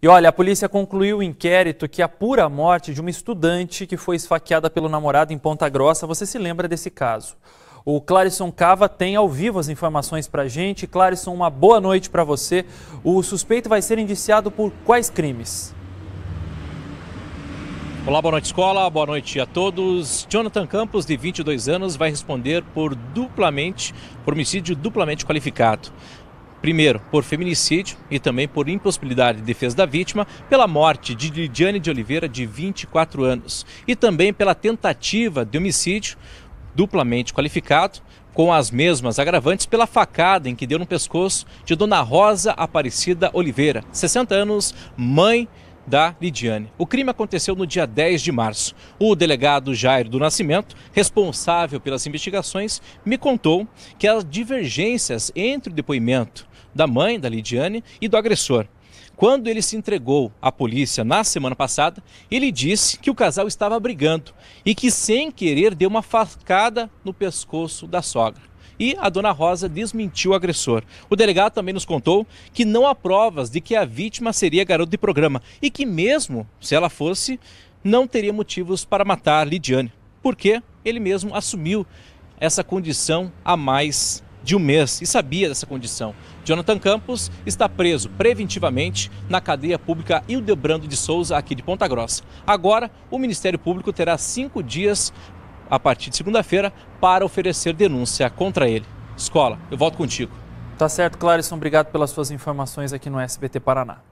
E olha, a polícia concluiu o inquérito que apura a morte de uma estudante que foi esfaqueada pelo namorado em Ponta Grossa. Você se lembra desse caso? O Clarisson Cava tem ao vivo as informações para gente. Clarisson, uma boa noite para você. O suspeito vai ser indiciado por quais crimes? Olá, boa noite escola, boa noite a todos. Jonathan Campos, de 22 anos, vai responder por duplamente, por homicídio duplamente qualificado. Primeiro, por feminicídio e também por impossibilidade de defesa da vítima, pela morte de Lidiane de Oliveira, de 24 anos, e também pela tentativa de homicídio duplamente qualificado, com as mesmas agravantes pela facada em que deu no pescoço de Dona Rosa Aparecida Oliveira, 60 anos, mãe da Lidiane. O crime aconteceu no dia 10 de março. O delegado Jair do Nascimento, responsável pelas investigações, me contou que as divergências entre o depoimento da mãe da Lidiane e do agressor quando ele se entregou à polícia na semana passada, ele disse que o casal estava brigando e que, sem querer, deu uma facada no pescoço da sogra e a dona Rosa desmentiu o agressor. O delegado também nos contou que não há provas de que a vítima seria garoto de programa e que, mesmo se ela fosse, não teria motivos para matar Lidiane, porque ele mesmo assumiu essa condição a mais de um mês e sabia dessa condição. Jonathan Campos está preso preventivamente na cadeia pública Hildebrando de Souza, aqui de Ponta Grossa. Agora, o Ministério Público terá cinco dias, a partir de segunda-feira, para oferecer denúncia contra ele. Escola, eu volto contigo. Tá certo, Clarisson. Obrigado pelas suas informações aqui no SBT Paraná.